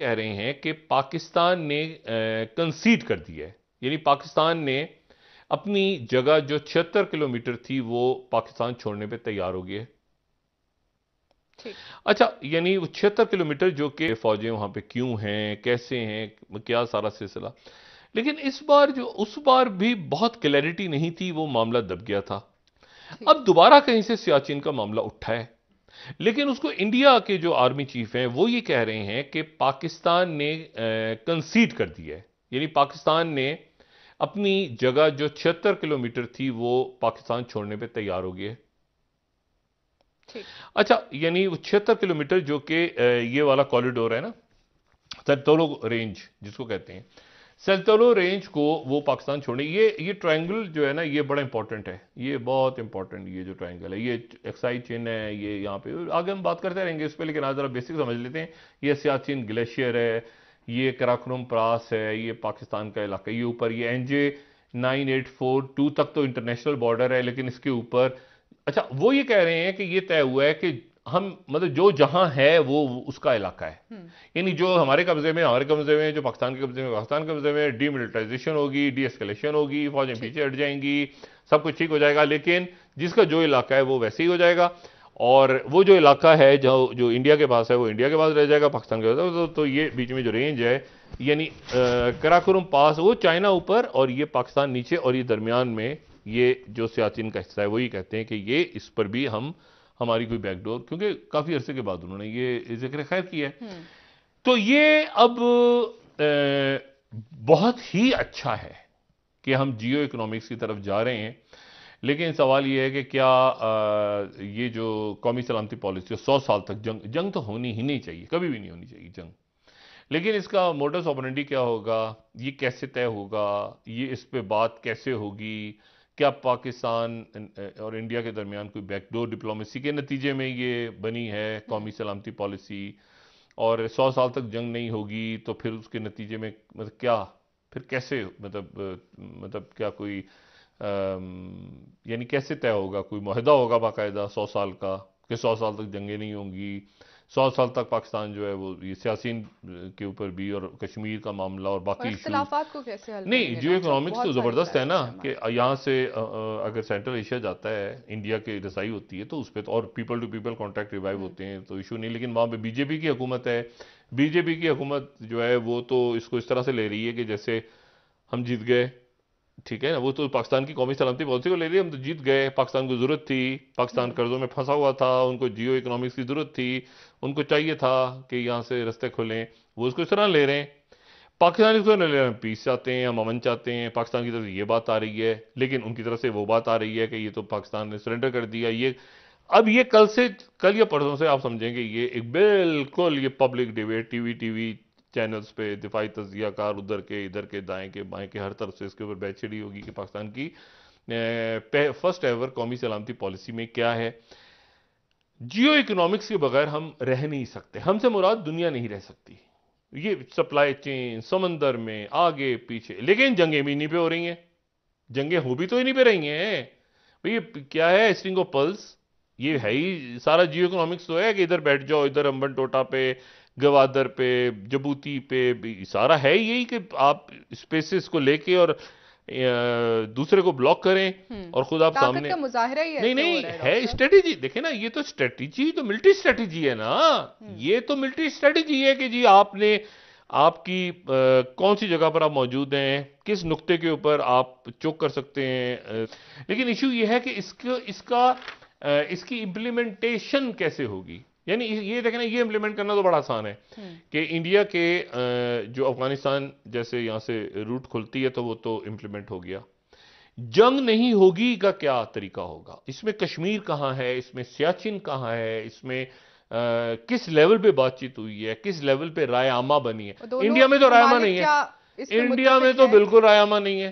कह रहे हैं कि पाकिस्तान ने कंसीड कर दिया है यानी पाकिस्तान ने अपनी जगह जो छिहत्तर किलोमीटर थी वो पाकिस्तान छोड़ने पे तैयार हो गया अच्छा यानी वो छिहत्तर किलोमीटर जो कि फौजें वहां पे क्यों हैं कैसे हैं क्या सारा सिलसिला लेकिन इस बार जो उस बार भी बहुत क्लैरिटी नहीं थी वो मामला दब गया था अब दोबारा कहीं से सियाचिन का मामला उठा है लेकिन उसको इंडिया के जो आर्मी चीफ हैं वो ये कह रहे हैं कि पाकिस्तान ने कंसीड कर दिया है यानी पाकिस्तान ने अपनी जगह जो छिहत्तर किलोमीटर थी वो पाकिस्तान छोड़ने पे तैयार हो गया अच्छा यानी वो छिहत्तर किलोमीटर जो कि ये वाला कॉरिडोर है ना सर तो रेंज जिसको कहते हैं सेल्तलो रेंज को वो पाकिस्तान छोड़ने ये ये ट्रायंगल जो है ना ये बड़ा इंपॉर्टेंट है ये बहुत इंपॉर्टेंट ये जो ट्रायंगल है ये एक्साई चेन है ये यहाँ पे आगे हम बात करते रहेंगे इस पर लेकिन आज ज़रा बेसिक समझ लेते हैं ये सियाचिन ग्लेशियर है ये कराक्रम प्रास है ये पाकिस्तान का इलाका ये ऊपर ये N J nine eight four two तक तो इंटरनेशनल बॉर्डर है लेकिन इसके ऊपर अच्छा वो ये कह रहे हैं कि ये तय हुआ है कि हम मतलब जो जहां है वो उसका इलाका है हम्म। यानी जो हमारे कब्जे में हमारे कब्जे में जो पाकिस्तान के कब्जे में पाकिस्तान के कब्जे में डीमिलिटाइजेशन होगी डी एस्केलेशन होगी फौजें पीछे हट जाएंगी सब कुछ ठीक हो जाएगा लेकिन जिसका जो इलाका है वो वैसे ही हो जाएगा और वो जो इलाका है जो जो इंडिया के पास है वो इंडिया के पास रह जाएगा पाकिस्तान के पास तो, तो ये बीच में जो रेंज है यानी कराकुरम पास वो चाइना ऊपर और ये पाकिस्तान नीचे और ये दरमियान में ये जो सियाचिन का हिस्सा है वही कहते हैं कि ये इस पर भी हम हमारी कोई बैकडोर क्योंकि काफ़ी अरसे के बाद उन्होंने ये जिक्र खैर किया है हम्म। तो ये अब बहुत ही अच्छा है कि हम जियो इकोनॉमिक्स की तरफ जा रहे हैं लेकिन सवाल यह है कि क्या आ, ये जो कौमी सलामती पॉलिसी सौ साल तक जंग जंग तो होनी ही नहीं चाहिए कभी भी नहीं होनी चाहिए जंग लेकिन इसका मोडस ऑपरेंडी क्या होगा ये कैसे तय होगा ये इस पर बात कैसे होगी क्या पाकिस्तान और इंडिया के दरमियान कोई बैकडोर डिप्लोमेसी के नतीजे में ये बनी है कौमी सलामती पॉलिसी और सौ साल तक जंग नहीं होगी तो फिर उसके नतीजे में मतलब क्या फिर कैसे मतलब मतलब क्या कोई यानी कैसे तय होगा कोई माहदा होगा बाकायदा सौ साल का कि सौ साल तक जंगें नहीं होंगी सौ साल तक पाकिस्तान जो है वो ये सियासी के ऊपर भी और कश्मीर का मामला और बाकी को कैसे हल नहीं जियो अच्छा, इकोनॉमिक्स तो ज़बरदस्त है ना कि यहाँ से अगर सेंट्रल एशिया जाता है इंडिया की रसाई होती है तो उस पर तो और people to people contract revive hmm. होते हैं तो इशू नहीं लेकिन वहाँ पर बीजेपी की हुकूमत है बीजेपी की हुकूमत जो है वो तो इसको इस तरह से ले रही है कि जैसे हम जीत गए ठीक है ना वो तो पाकिस्तान की कौमी सलामती पॉलिसी को ले रही हम तो जीत गए पाकिस्तान को ज़रूरत थी पाकिस्तान हम्म। कर्ज़ों में फंसा हुआ था उनको जियो इकोनॉमिक्स की ज़रूरत थी उनको चाहिए था कि यहाँ से रस्ते खोलें वो उसको इस तरह ले रहे हैं पाकिस्तान इसको ले रहे हैं पीस चाहते हैं हम अमन चाहते हैं पाकिस्तान की तरफ से ये बात आ रही है लेकिन उनकी तरफ से वो बात आ रही है कि ये तो पाकिस्तान ने सरेंडर कर दिया ये अब ये कल से कल या परसों से आप समझेंगे ये एक बिल्कुल ये public debate TV TV channels पे दिफाई तजिया कार उधर के इधर के दाएं के बाएं के हर तरफ से इसके ऊपर बैचड़ी होगी कि पाकिस्तान की फर्स्ट एवर कौमी सलामती पॉलिसी में क्या है जियो इकोनॉमिक्स के बगैर हम रह नहीं सकते हमसे मुराद दुनिया नहीं रह सकती ये सप्लाई चेन समंदर में आगे पीछे लेकिन जंगें भी इन्हीं पे हो रही हैं जंगें हो भी तो इन्हीं पे रही हैं भाई ये क्या है स्ट्रिंग ऑफ पल्स ये है ही सारा जियो इकोनॉमिक्स तो है कि इधर बैठ जाओ इधर अम्बन टोटा पे गवादर पे जबूती पे सारा है यही कि आप स्पेसिस को लेके और दूसरे को ब्लॉक करें हम्म। और खुद आप सामने का मुजाहरा ही है नहीं नहीं है स्ट्रेटेजी देखे ना ये तो स्ट्रेटेजी तो मिलिट्री स्ट्रेटेजी है ना हम्म। ये तो मिलिट्री स्ट्रेटेजी है कि जी आपने आपकी आ, कौन सी जगह पर आप मौजूद हैं किस नुक्ते के ऊपर आप चुक कर सकते हैं लेकिन इशू यह है कि इसको इसका इसकी इम्प्लीमेंटेशन कैसे होगी यानी ये देखें ये इंप्लीमेंट करना तो बड़ा आसान है हम्म। कि इंडिया के जो अफगानिस्तान जैसे यहाँ से रूट खुलती है तो वो तो इंप्लीमेंट हो गया जंग नहीं होगी का क्या तरीका होगा इसमें कश्मीर कहाँ है इसमें सियाचिन कहाँ है इसमें आ, किस लेवल पे बातचीत हुई है किस लेवल पे रायआमा बनी है इंडिया में तो रायआमा नहीं है इंडिया में तो बिल्कुल रायआमा नहीं है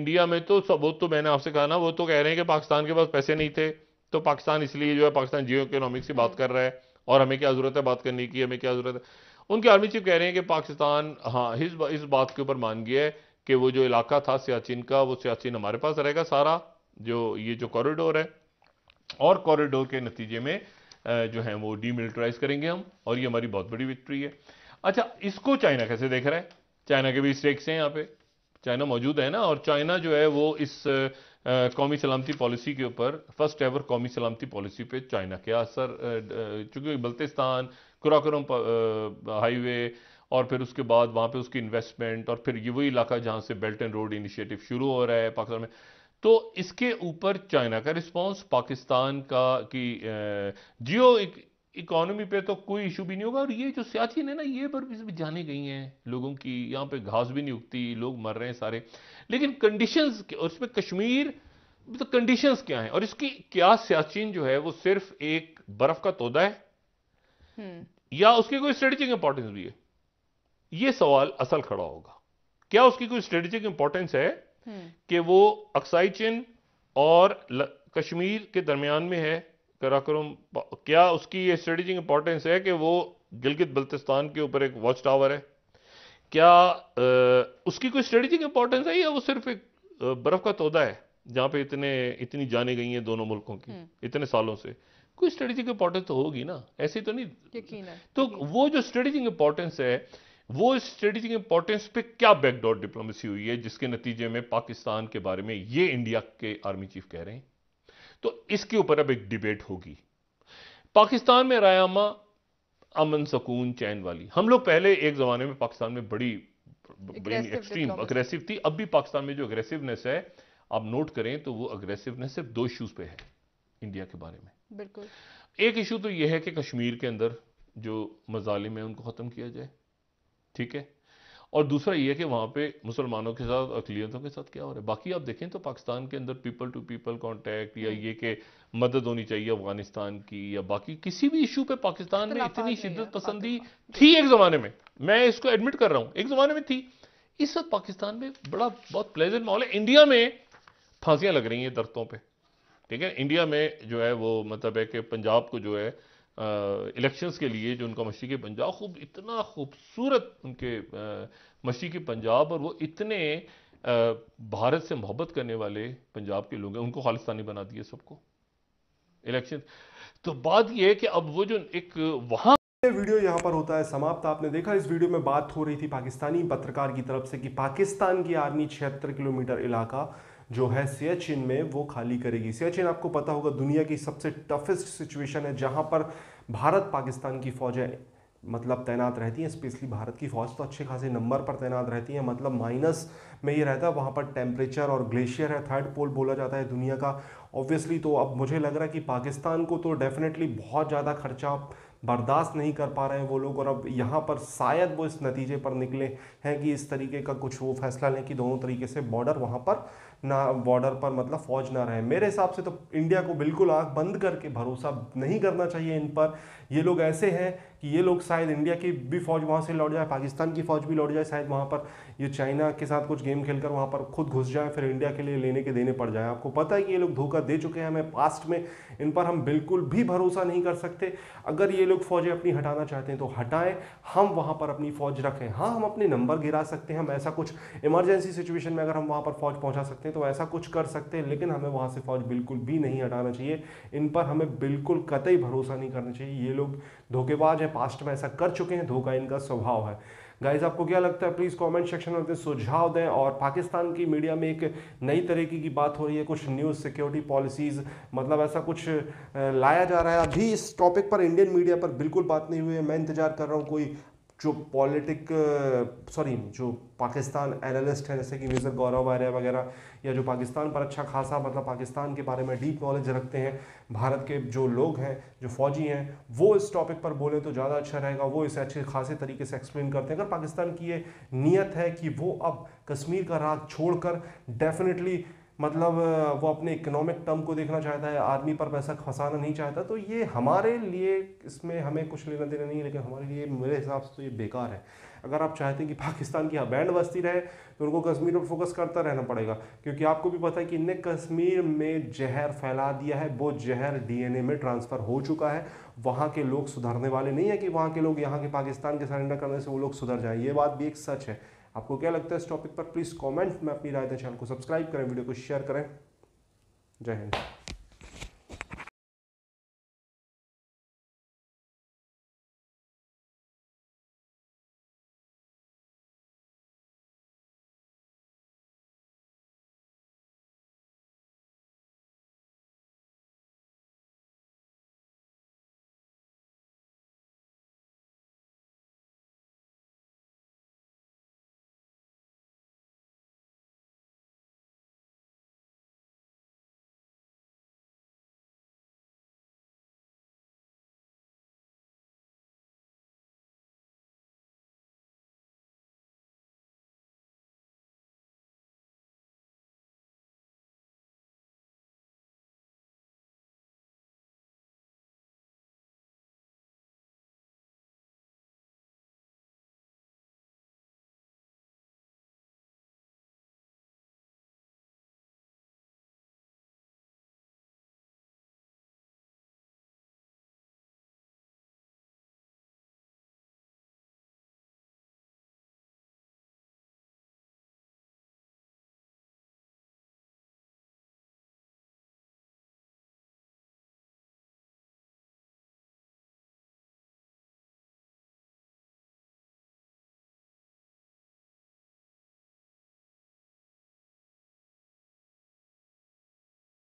इंडिया में तो सब वो तो मैंने आपसे कहा ना वो तो कह रहे हैं कि पाकिस्तान के पास पैसे नहीं थे तो पाकिस्तान इसलिए जो है पाकिस्तान जियो इकोनॉमिक्स की बात हम्म। कर रहा है और हमें क्या ज़रूरत है बात करने की हमें क्या ज़रूरत है उनके आर्मी चीफ कह रहे हैं कि पाकिस्तान हाँ इस बा, इस बात के ऊपर मान गया है कि वो जो इलाका था सियाचिन का वो सियाचिन हमारे पास रहेगा सारा जो ये जो कॉरिडोर है और कॉरिडोर के नतीजे में जो है वो डीमिलिटराइज करेंगे हम और ये हमारी बहुत बड़ी विक्ट्री है अच्छा इसको चाइना कैसे देख रहा है चाइना के भी स्टेक्स हैं यहाँ पे चाइना मौजूद है ना और चाइना जो है वो इस कौमी सलामती पॉलिसी के ऊपर फर्स्ट एवर कौमी सलामती पॉलिसी पे चाइना क्या असर चूँकि बल्तिस्तान कुराकरम हाईवे और फिर उसके बाद वहाँ पे उसकी इन्वेस्टमेंट और फिर ये वही इलाका जहाँ से बेल्ट एंड रोड इनिशिएटिव शुरू हो रहा है पाकिस्तान में तो इसके ऊपर चाइना का रिस्पांस पाकिस्तान का कि जियो एक इकोनॉमी पे तो कोई इशू भी नहीं होगा और ये जो सियाचिन है ना ये पर भी जाने गई हैं लोगों की यहाँ पे घास भी नहीं उगती लोग मर रहे हैं सारे लेकिन कंडीशंस और इसमें कश्मीर तो कंडीशंस क्या हैं और इसकी क्या सियाचिन जो है वो सिर्फ एक बर्फ का तोदा है हम्म। या उसकी कोई स्ट्रेटेजिक इंपॉर्टेंस भी है ये सवाल असल खड़ा होगा क्या उसकी कोई स्ट्रेटेजिक इंपॉर्टेंस है हम्म। कि वो अक्साई चिन और कश्मीर के दरमियान में है कराक्रम क्या उसकी ये स्ट्रेटेजिक इंपॉर्टेंस है कि वो गिलगित बल्तिस्तान के ऊपर एक वॉच टावर है क्या आ, उसकी कोई स्ट्रेटेजिक इंपॉर्टेंस है या वो सिर्फ एक बर्फ का तोदा है जहां पे इतने इतनी जाने गई हैं दोनों मुल्कों की हम्म। इतने सालों से कोई स्ट्रेटेजिक इंपॉर्टेंस तो होगी ना ऐसे तो नहीं यकीन है तो यकीन। वो जो स्ट्रेटेजिक इंपॉर्टेंस है वो स्ट्रेटेजिक इंपॉर्टेंस पे क्या बैकडोर डिप्लोमेसी हुई है जिसके नतीजे में पाकिस्तान के बारे में ये इंडिया के आर्मी चीफ कह रहे हैं तो इसके ऊपर अब एक डिबेट होगी पाकिस्तान में रायामा अमन सुकून चैन वाली हम लोग पहले एक ज़माने में पाकिस्तान में बड़ी बड़ी एक्सट्रीम अग्रेसिव थी अब भी पाकिस्तान में जो अग्रेसिवनेस है आप नोट करें तो वो अग्रेसिवनेस सिर्फ दो इश्यूज पे है इंडिया के बारे में बिल्कुल एक इशू तो यह है कि कश्मीर के अंदर जो मजालिम है उनको ख़त्म किया जाए ठीक है और दूसरा ये कि वहाँ पे मुसलमानों के साथ अकलीतों के साथ क्या हो रहा है बाकी आप देखें तो पाकिस्तान के अंदर पीपल टू पीपल कांटेक्ट या हम्म। ये कि मदद होनी चाहिए अफगानिस्तान की या बाकी किसी भी इशू पे पाकिस्तान में इतनी शिदत पसंदी तो थी एक ज़माने में मैं इसको एडमिट कर रहा हूँ एक ज़माने में थी इस वक्त पाकिस्तान में बड़ा बहुत प्लेजेंट माहौल है इंडिया में फांसियाँ लग रही हैं दरतों पर ठीक है इंडिया में जो है वो मतलब है कि पंजाब को जो है इलेक्शंस के लिए जो उनका मशीक पंजाब खूब इतना खूबसूरत उनके मशीक पंजाब और वो इतने आ, भारत से मोहब्बत करने वाले पंजाब के लोग हैं उनको खालिस्तानी बना दिए सबको इलेक्शन तो बात यह है कि अब वो जो एक वहां वीडियो यहाँ पर होता है समाप्त आपने देखा इस वीडियो में बात हो रही थी पाकिस्तानी पत्रकार की तरफ से कि पाकिस्तान की आर्मी छिहत्तर किलोमीटर इलाका जो है सियाचिन में वो खाली करेगी सियाचिन आपको पता होगा दुनिया की सबसे टफेस्ट सिचुएशन है जहाँ पर भारत पाकिस्तान की फौजें मतलब तैनात रहती हैं स्पेशली भारत की फ़ौज तो अच्छे खासे नंबर पर तैनात रहती हैं मतलब माइनस में ये रहता है वहाँ पर टेम्परेचर और ग्लेशियर है थर्ड पोल बोला जाता है दुनिया का ऑब्वियसली तो अब मुझे लग रहा है कि पाकिस्तान को तो डेफिनेटली बहुत ज़्यादा खर्चा बर्दाश्त नहीं कर पा रहे हैं वो लोग और अब यहाँ पर शायद वो इस नतीजे पर निकले हैं कि इस तरीके का कुछ वो फैसला लें कि दोनों तरीके से बॉर्डर वहाँ पर ना बॉर्डर पर मतलब फौज ना रहे मेरे हिसाब से तो इंडिया को बिल्कुल आँख बंद करके भरोसा नहीं करना चाहिए इन पर ये लोग ऐसे हैं कि ये लोग शायद इंडिया की भी फौज वहाँ से लौट जाए पाकिस्तान की फौज भी लौट जाए शायद वहाँ पर ये चाइना के साथ कुछ गेम खेलकर वहाँ पर खुद घुस जाए फिर इंडिया के लिए लेने के देने पड़ जाए आपको पता है कि ये लोग धोखा दे चुके हैं हमें पास्ट में इन पर हम बिल्कुल भी भरोसा नहीं कर सकते अगर ये लोग फौजें अपनी हटाना चाहते हैं तो हटाएं हम वहाँ पर अपनी फौज रखें हाँ हम अपने नंबर गिरा सकते हैं हम ऐसा कुछ इमरजेंसी सिचुएशन में अगर हम वहाँ पर फौज पहुँचा सकते हैं सकते हैं तो ऐसा कुछ कर सकते हैं लेकिन हमें वहाँ से फौज बिल्कुल भी नहीं हटाना चाहिए इन पर हमें बिल्कुल कतई भरोसा नहीं करना चाहिए ये लोग धोखेबाज हैं पास्ट में ऐसा कर चुके हैं धोखा इनका स्वभाव है गाइज आपको क्या लगता है प्लीज़ कमेंट सेक्शन में अपने सुझाव दें और पाकिस्तान की मीडिया में एक नई तरीके की बात हो रही है कुछ न्यूज़ सिक्योरिटी पॉलिसीज़ मतलब ऐसा कुछ लाया जा रहा है अभी इस टॉपिक पर इंडियन मीडिया पर बिल्कुल बात नहीं हुई है मैं इंतजार कर रहा हूँ कोई जो पॉलिटिक सॉरी uh, जो पाकिस्तान एनालिस्ट हैं जैसे कि मिजर गौरव वगैरह वगैरह या जो पाकिस्तान पर अच्छा खासा मतलब पाकिस्तान के बारे में डीप नॉलेज रखते हैं भारत के जो लोग हैं जो फौजी हैं वो इस टॉपिक पर बोले तो ज़्यादा अच्छा रहेगा वो इसे अच्छे खासे तरीके से एक्सप्लेन करते हैं अगर पाकिस्तान की ये नीयत है कि वो अब कश्मीर का राग छोड़ डेफिनेटली मतलब वो अपने इकोनॉमिक टर्म को देखना चाहता है आदमी पर पैसा फंसाना नहीं चाहता तो ये हमारे लिए इसमें हमें कुछ लेना देना नहीं है लेकिन हमारे लिए मेरे हिसाब से तो ये बेकार है अगर आप चाहते हैं कि पाकिस्तान की बैंड बस्ती रहे तो उनको कश्मीर पर फोकस करता रहना पड़ेगा क्योंकि आपको भी पता है कि इनने कश्मीर में जहर फैला दिया है वो जहर डीएनए में ट्रांसफ़र हो चुका है वहाँ के लोग सुधरने वाले नहीं है कि वहाँ के लोग यहाँ के पाकिस्तान के सरेंडर करने से वो लोग सुधर जाएँ ये बात भी एक सच है आपको क्या लगता है इस टॉपिक पर प्लीज़ कमेंट में अपनी राय दें चैनल को सब्सक्राइब करें वीडियो को शेयर करें जय हिंद